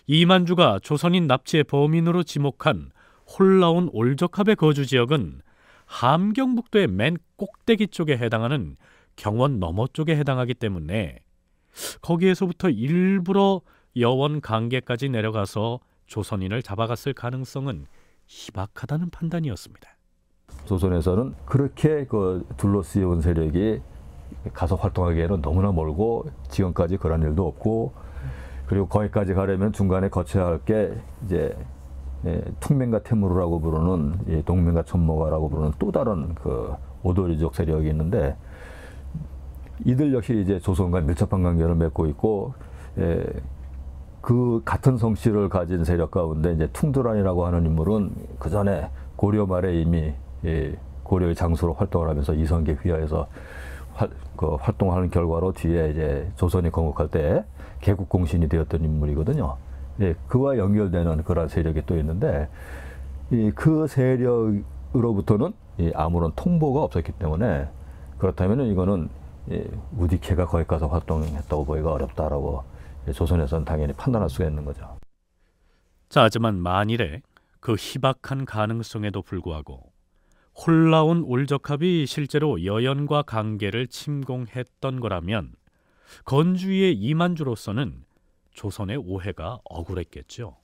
이만주가 조선인 납치의 범인으로 지목한 홀라온 올적합의 거주 지역은 함경북도의 맨 꼭대기 쪽에 해당하는 경원 너머 쪽에 해당하기 때문에 거기에서부터 일부러 여원 강계까지 내려가서 조선인을 잡아갔을 가능성은 희박하다는 판단이었습니다. 조선에서는 그렇게 그둘러쓰운 세력이 가서 활동하기에는 너무나 멀고 지금까지 그런 일도 없고 그리고 거기까지 가려면 중간에 거쳐야 할 게 이제 예, 퉁맹과 테무르라고 부르는 예, 동맹과 천모가라고 부르는 또 다른 그 오도리족 세력이 있는데 이들 역시 이제 조선과 밀접한 관계를 맺고 있고 예, 그 같은 성씨를 가진 세력 가운데 이제 퉁두란이라고 하는 인물은 그 전에 고려 말에 이미 예, 고려의 장수로 활동을 하면서 이성계 휘하에서 그 활동하는 결과로 뒤에 이제 조선이 건국할 때 개국공신이 되었던 인물이거든요. 예, 그와 연결되는 그러 세력이 또 있는데 예, 그 세력으로부터는 예, 아무런 통보가 없었기 때문에 그렇다면 이거는 예, 우디케가 거기 가서 활동했다고 보기가 어렵다라고 예, 조선에서는 당연히 판단할 수가 있는 거죠. 자, 하지만 만일에 그 희박한 가능성에도 불구하고 콜라온 올적합이 실제로 여연과 관계를 침공했던 거라면 건주의 이만주로서는 조선의 오해가 억울했겠죠.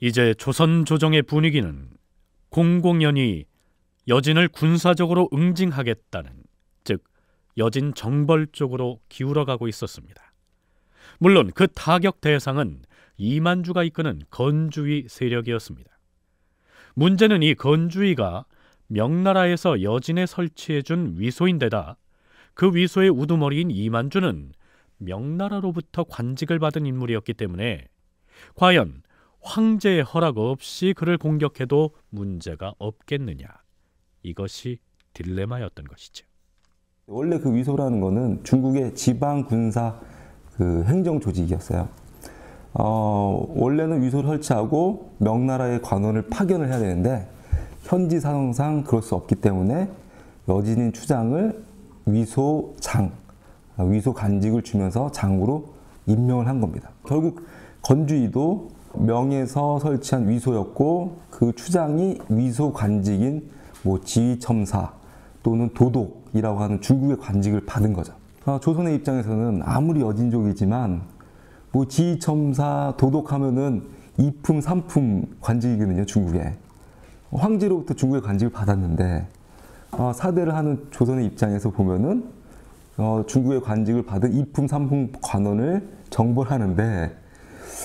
이제 조선 조정의 분위기는 공공연히 여진을 군사적으로 응징하겠다는 여진 정벌 쪽으로 기울어가고 있었습니다. 물론 그 타격 대상은 이만주가 이끄는 건주의 세력이었습니다. 문제는 이 건주의가 명나라에서 여진에 설치해준 위소인데다 그 위소의 우두머리인 이만주는 명나라로부터 관직을 받은 인물이었기 때문에 과연 황제의 허락 없이 그를 공격해도 문제가 없겠느냐 이것이 딜레마였던 것이죠. 원래 그 위소라는 거는 중국의 지방 군사 그 행정 조직이었어요. 어, 원래는 위소를 설치하고 명나라의 관원을 파견을 해야 되는데 현지 상황상 그럴 수 없기 때문에 여진인 추장을 위소장, 아, 위소 간직을 주면서 장으로 임명을 한 겁니다. 결국 건주이도 명에서 설치한 위소였고 그 추장이 위소 간직인 뭐 지휘첨사 또는 도독이라고 하는 중국의 관직을 받은 거죠. 아, 조선의 입장에서는 아무리 여진족이지만 뭐지휘사 도독하면은 2품, 3품 관직이거든요, 중국에. 황제로부터 중국의 관직을 받았는데 어, 사대를 하는 조선의 입장에서 보면은 어, 중국의 관직을 받은 2품, 3품 관원을 정벌하는데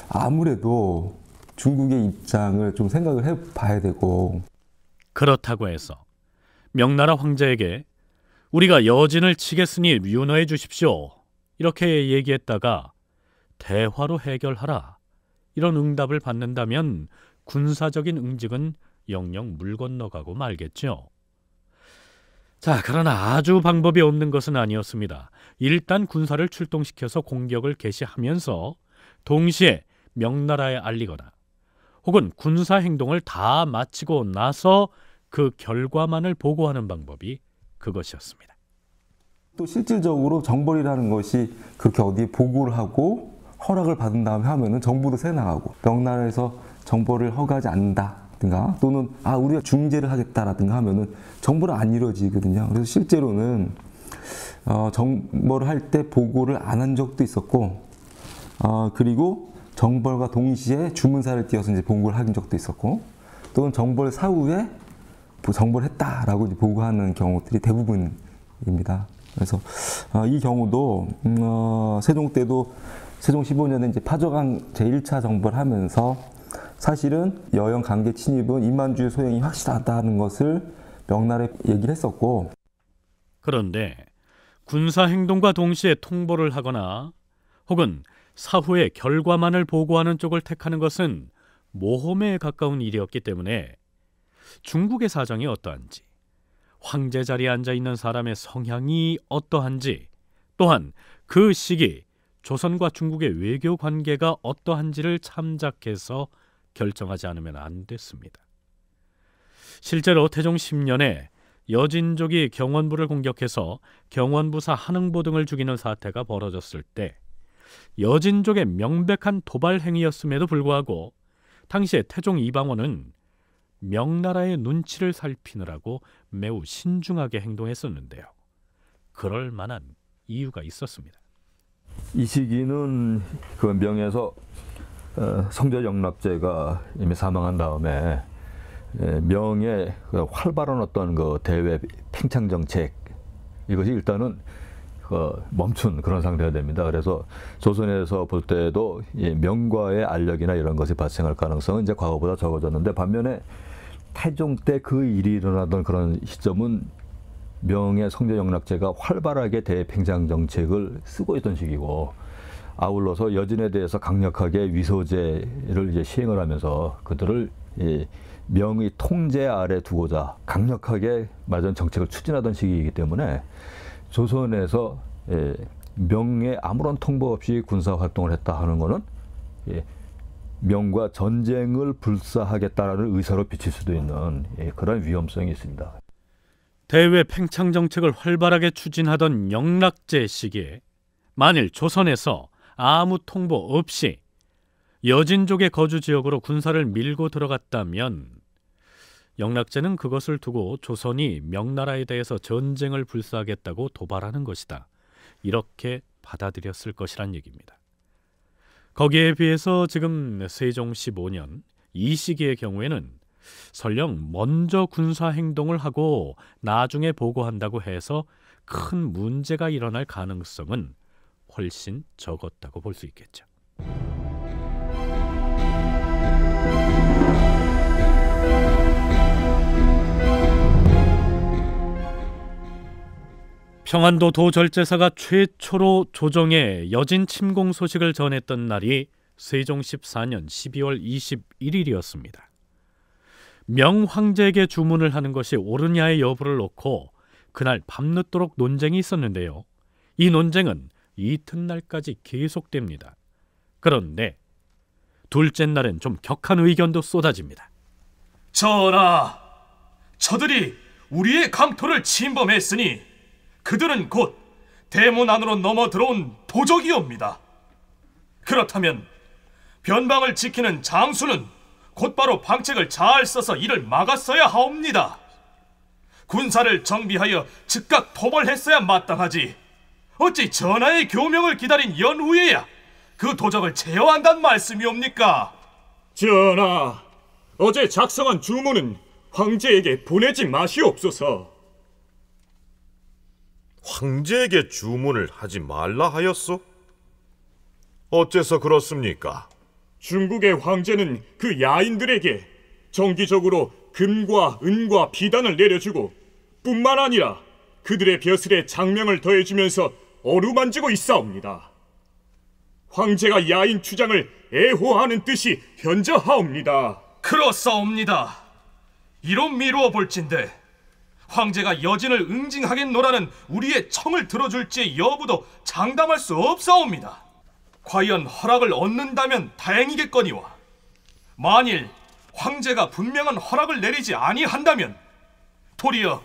아무래도 중국의 입장을 좀 생각을 해봐야 되고 그렇다고 해서 명나라 황제에게 우리가 여진을 치겠으니 윤원허해 주십시오. 이렇게 얘기했다가 대화로 해결하라. 이런 응답을 받는다면 군사적인 응직은 영영 물 건너가고 말겠죠. 자, 그러나 아주 방법이 없는 것은 아니었습니다. 일단 군사를 출동시켜서 공격을 개시하면서 동시에 명나라에 알리거나 혹은 군사 행동을 다 마치고 나서 그 결과만을 보고하는 방법이 그것이었습니다. 또 실질적으로 정벌이라는 것이 그렇게 어디 보고를 하고 허락을 받은 다음에 하면은 정부도 새 나가고 명나라에서 정벌을 허가하지 않는다든가 또는 아 우리가 중재를 하겠다라든가 하면은 정부는 안 이루어지거든요. 그래서 실제로는 어, 정벌을 할때 보고를 안 한 적도 있었고 어, 그리고 정벌과 동시에 주문사를 띄어서 이제 보고를 한 적도 있었고 또는 정벌 사후에 정보를 했다라고 보고하는 경우들이 대부분입니다. 그래서 어, 이 경우도 음, 어, 세종 때도 세종 15년에 이제 파조강 제1차 정벌 하면서 사실은 여영 강제 침입은 임만주의 소행이 확실하다는 것을 명나라에 얘기를 했었고 그런데 군사 행동과 동시에 통보를 하거나 혹은 사후의 결과만을 보고하는 쪽을 택하는 것은 모험에 가까운 일이었기 때문에 중국의 사정이 어떠한지, 황제 자리에 앉아 있는 사람의 성향이 어떠한지, 또한 그 시기 조선과 중국의 외교 관계가 어떠한지를 참작해서 결정하지 않으면 안 됐습니다. 실제로 태종 10년에 여진족이 경원부를 공격해서 경원부사 한흥보 등을 죽이는 사태가 벌어졌을 때 여진족의 명백한 도발 행위였음에도 불구하고 당시에 태종 이방원은 명나라의 눈치를 살피느라고 매우 신중하게 행동했었는데요. 그럴 만한 이유가 있었습니다. 이 시기는 그명에서 어, 성자 영락제가 이미 사망한 다음에 예, 명의 그 활발한 어떤 그 대외 팽창 정책 이것이 일단은 그 멈춘 그런 상태가 됩니다. 그래서 조선에서 볼 때도 명과의 알력이나 이런 것이 발생할 가능성은 이제 과거보다 적어졌는데 반면에 태종 때 그 일이 일어나던 그런 시점은 명의 성제 영락제가 활발하게 대팽장 정책을 쓰고 있던 시기고 아울러서 여진에 대해서 강력하게 위소제를 이제 시행을 하면서 그들을 이 명의 통제 아래 두고자 강력하게 마련 정책을 추진하던 시기이기 때문에 조선에서 예, 명에 아무런 통보 없이 군사 활동을 했다 하는 거는 예, 명과 전쟁을 불사하겠다라는 의사로 비칠 수도 있는 예, 그런 위험성이 있습니다. 대외 팽창 정책을 활발하게 추진하던 영락제 시기에 만일 조선에서 아무 통보 없이 여진족의 거주 지역으로 군사를 밀고 들어갔다면 영락제는 그것을 두고 조선이 명나라에 대해서 전쟁을 불사하겠다고 도발하는 것이다. 이렇게 받아들였을 것이란 얘기입니다. 거기에 비해서 지금 세종 15년 이 시기의 경우에는 설령 먼저 군사 행동을 하고 나중에 보고한다고 해서 큰 문제가 일어날 가능성은 훨씬 적었다고 볼 수 있겠죠. 평안도 도절제사가 최초로 조정에 여진 침공 소식을 전했던 날이 세종 14년 12월 21일이었습니다. 명황제에게 주문을 하는 것이 옳으냐의 여부를 놓고 그날 밤늦도록 논쟁이 있었는데요. 이 논쟁은 이튿날까지 계속됩니다. 그런데 둘째 날엔 좀 격한 의견도 쏟아집니다. 전하, 저들이 우리의 강토를 침범했으니 그들은 곧 대문 안으로 넘어 들어온 도적이옵니다. 그렇다면 변방을 지키는 장수는 곧바로 방책을 잘 써서 이를 막았어야 하옵니다. 군사를 정비하여 즉각 포벌했어야 마땅하지. 어찌 전하의 교명을 기다린 연후에야 그 도적을 제어한단 말씀이옵니까? 전하, 어제 작성한 주문은 황제에게 보내지 마시옵소서. 황제에게 주문을 하지 말라 하였소? 어째서 그렇습니까? 중국의 황제는 그 야인들에게 정기적으로 금과 은과 비단을 내려주고 뿐만 아니라 그들의 벼슬에 장명을 더해주면서 어루만지고 있사옵니다. 황제가 야인 추장을 애호하는 뜻이 현저하옵니다. 그렇사옵니다. 이런 미루어 볼진데 황제가 여진을 응징하겠노라는 우리의 청을 들어줄지 여부도 장담할 수 없사옵니다. 과연 허락을 얻는다면 다행이겠거니와 만일 황제가 분명한 허락을 내리지 아니한다면 도리어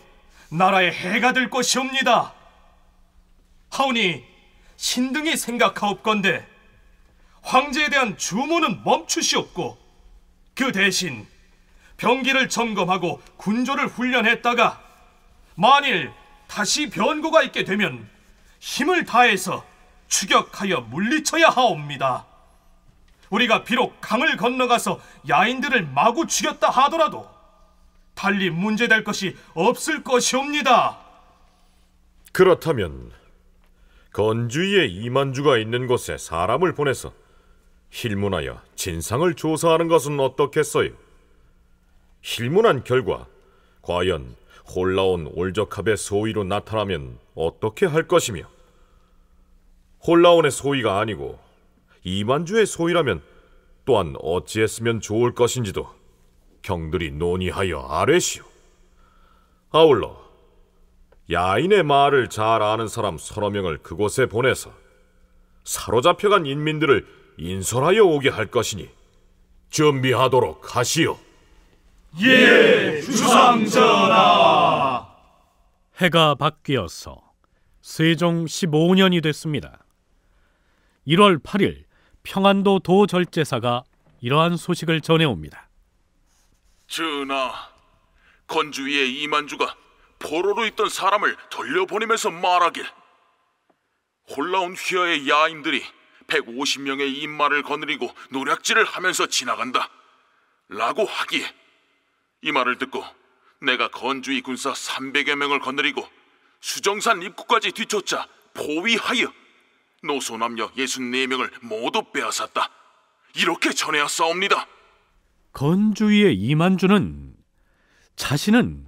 나라에 해가 될 것이옵니다. 하오니 신등이 생각하옵건데 황제에 대한 주문은 멈추시옵고 그 대신 병기를 점검하고 군조를 훈련했다가 만일 다시 변고가 있게 되면 힘을 다해서 추격하여 물리쳐야 하옵니다. 우리가 비록 강을 건너가서 야인들을 마구 죽였다 하더라도 달리 문제될 것이 없을 것이옵니다. 그렇다면 건주의에 이만주가 있는 곳에 사람을 보내서 힐문하여 진상을 조사하는 것은 어떻겠어요? 힐문한 결과 과연 홀라온 올적합의 소위로 나타나면 어떻게 할 것이며 홀라온의 소위가 아니고 이만주의 소위라면 또한 어찌했으면 좋을 것인지도 경들이 논의하여 아뢰시오. 아울러 야인의 말을 잘 아는 사람 서너 명을 그곳에 보내서 사로잡혀간 인민들을 인솔하여 오게 할 것이니 준비하도록 하시오. 예! 주상전하! 해가 바뀌어서 세종 15년이 됐습니다. 1월 8일 평안도 도절제사가 이러한 소식을 전해옵니다. 전하, 건주의 이만주가 포로로 있던 사람을 돌려보내면서 말하길 홀라온 휘하의 야인들이 150명의 인마를 거느리고 노략질을 하면서 지나간다 라고 하기에 이 말을 듣고 내가 건주의 군사 300여 명을 거느리고 수정산 입구까지 뒤쫓자 포위하여 노소남녀 64명을 모두 빼앗았다. 이렇게 전해왔사옵니다. 건주의 이만주는 자신은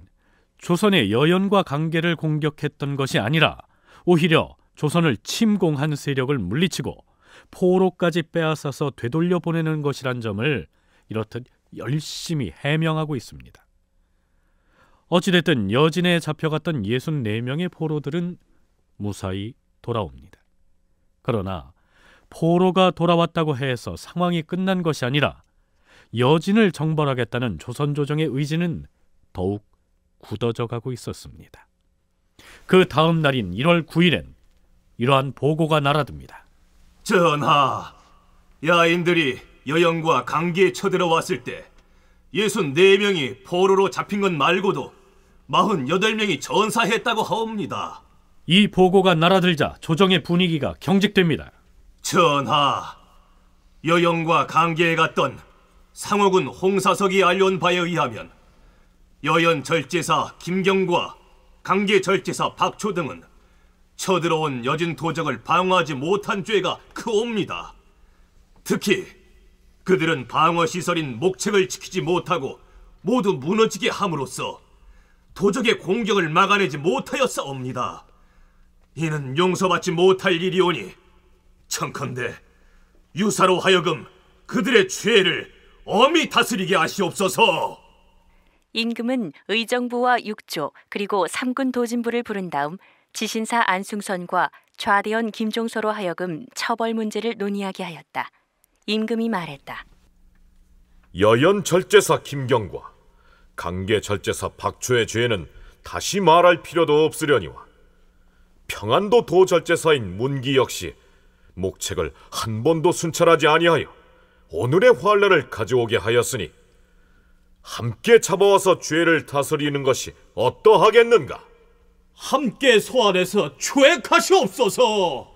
조선의 여연과 관계를 공격했던 것이 아니라 오히려 조선을 침공한 세력을 물리치고 포로까지 빼앗아서 되돌려 보내는 것이란 점을 이렇듯 열심히 해명하고 있습니다. 어찌됐든 여진에 잡혀갔던 64명의 포로들은 무사히 돌아옵니다. 그러나 포로가 돌아왔다고 해서 상황이 끝난 것이 아니라 여진을 정벌하겠다는 조선 조정의 의지는 더욱 굳어져 가고 있었습니다. 그 다음 날인 1월 9일엔 이러한 보고가 날아듭니다. 전하, 야인들이 여영과 강기에 쳐들어왔을 때 64명이 포로로 잡힌 건 말고도 48명이 전사했다고 하옵니다. 이 보고가 날아들자 조정의 분위기가 경직됩니다. 전하, 여영과 강계에 갔던 상호군 홍사석이 알려온 바에 의하면 여연 절제사 김경과 강계 절제사 박초 등은 쳐들어온 여진 도적을 방어하지 못한 죄가 크옵니다. 특히 그들은 방어시설인 목책을 지키지 못하고 모두 무너지게 함으로써 도적의 공격을 막아내지 못하였사옵니다. 이는 용서받지 못할 일이오니 청컨대 유사로 하여금 그들의 죄를 엄히 다스리게 하시옵소서. 임금은 의정부와 육조 그리고 삼군 도진부를 부른 다음 지신사 안승선과 좌대원 김종서로 하여금 처벌 문제를 논의하게 하였다. 임금이 말했다. 여연 절제사 김경과 강계 절제사 박초의 죄는 다시 말할 필요도 없으려니와 평안도 도절제사인 문기 역시 목책을 한 번도 순찰하지 아니하여 오늘의 환란을 가져오게 하였으니 함께 잡아와서 죄를 다스리는 것이 어떠하겠는가? 함께 소환해서 추액하시옵소서.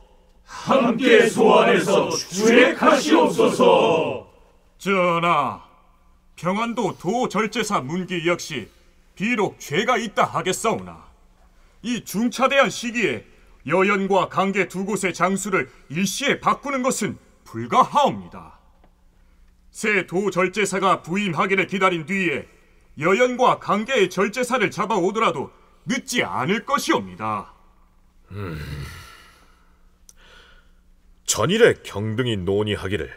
함께 소환해서 주액하시옵소서. 전하, 평안도 도절제사 문기 역시 비록 죄가 있다 하겠사오나 이 중차대한 시기에 여연과 강계 두 곳의 장수를 일시에 바꾸는 것은 불가하옵니다. 새 도절제사가 부임하기를 기다린 뒤에 여연과 강계의 절제사를 잡아오더라도 늦지 않을 것이옵니다. 음... 전일에 경등이 논의하기를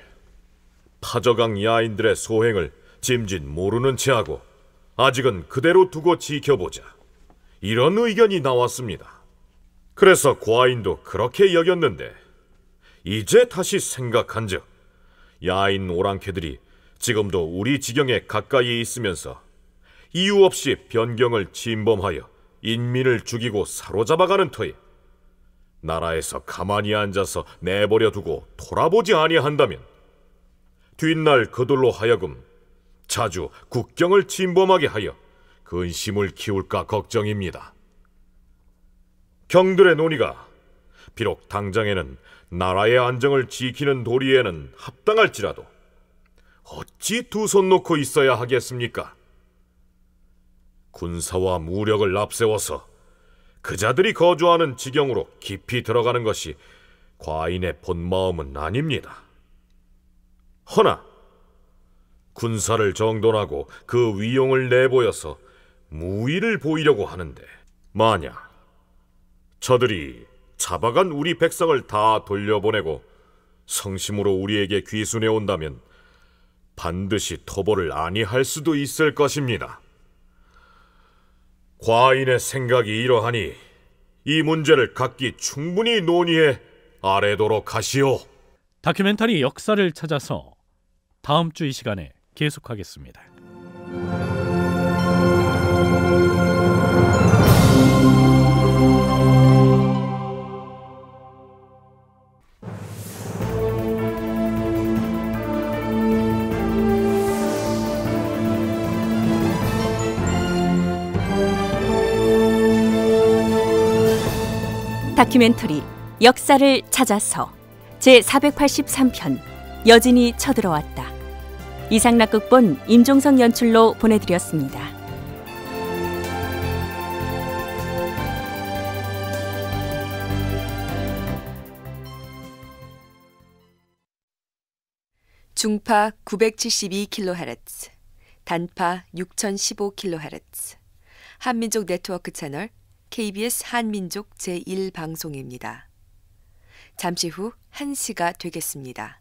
파저강 야인들의 소행을 짐진 모르는 채 하고 아직은 그대로 두고 지켜보자 이런 의견이 나왔습니다. 그래서 과인도 그렇게 여겼는데 이제 다시 생각한즉 야인 오랑캐들이 지금도 우리 지경에 가까이 있으면서 이유 없이 변경을 침범하여 인민을 죽이고 사로잡아가는 터에 나라에서 가만히 앉아서 내버려 두고 돌아보지 아니한다면 뒷날 그들로 하여금 자주 국경을 침범하게 하여 근심을 키울까 걱정입니다. 경들의 논의가 비록 당장에는 나라의 안정을 지키는 도리에는 합당할지라도 어찌 두 손 놓고 있어야 하겠습니까? 군사와 무력을 앞세워서 그자들이 거주하는 지경으로 깊이 들어가는 것이 과인의 본 마음은 아닙니다. 허나 군사를 정돈하고 그 위용을 내보여서 무위를 보이려고 하는데 만약 저들이 잡아간 우리 백성을 다 돌려보내고 성심으로 우리에게 귀순해 온다면 반드시 토벌을 아니할 수도 있을 것입니다. 과인의 생각이 이러하니 이 문제를 각기 충분히 논의해 아래도록 하시오. 다큐멘터리 역사를 찾아서 다음 주 이 시간에 계속하겠습니다. 다큐멘터리 역사를 찾아서 제 483편 여진이 쳐들어왔다. 이상락 극본 임종성 연출로 보내드렸습니다. 중파 972kHz, 단파 6015kHz, 한민족 네트워크 채널 KBS 한민족 제1방송입니다. 잠시 후 1시가 되겠습니다.